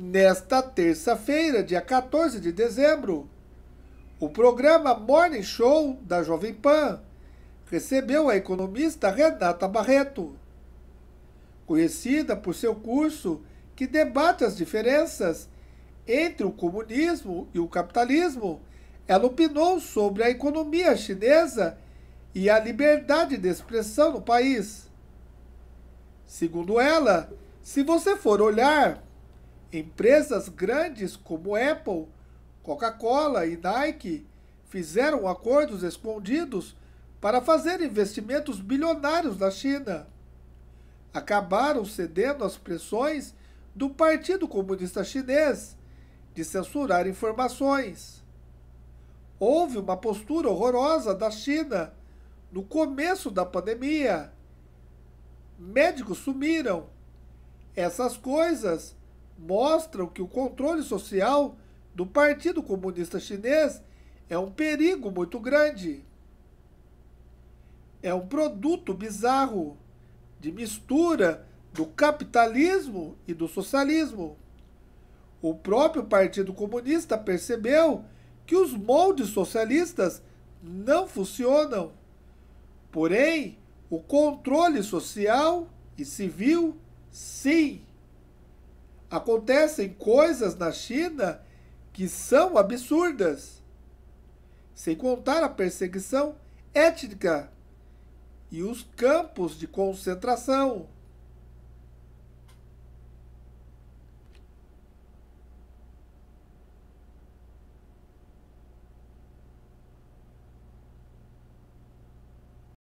Nesta terça-feira, dia 14 de dezembro, o programa Morning Show da Jovem Pan recebeu a economista Renata Barreto, conhecida por seu curso que debate as diferenças entre o comunismo e o capitalismo. Ela opinou sobre a economia chinesa e a liberdade de expressão no país. Segundo ela, se você for olhar Empresas grandes como Apple, Coca-Cola e Nike fizeram acordos escondidos para fazer investimentos bilionários na China. Acabaram cedendo às pressões do Partido Comunista Chinês de censurar informações. Houve uma postura horrorosa da China no começo da pandemia. Médicos sumiram. Essas coisas mostram que o controle social do Partido Comunista Chinês é um perigo muito grande. É um produto bizarro de mistura do capitalismo e do socialismo. O próprio Partido Comunista percebeu que os moldes socialistas não funcionam. Porém, o controle social e civil, sim acontecem coisas na China que são absurdas. Sem contar a perseguição étnica e os campos de concentração.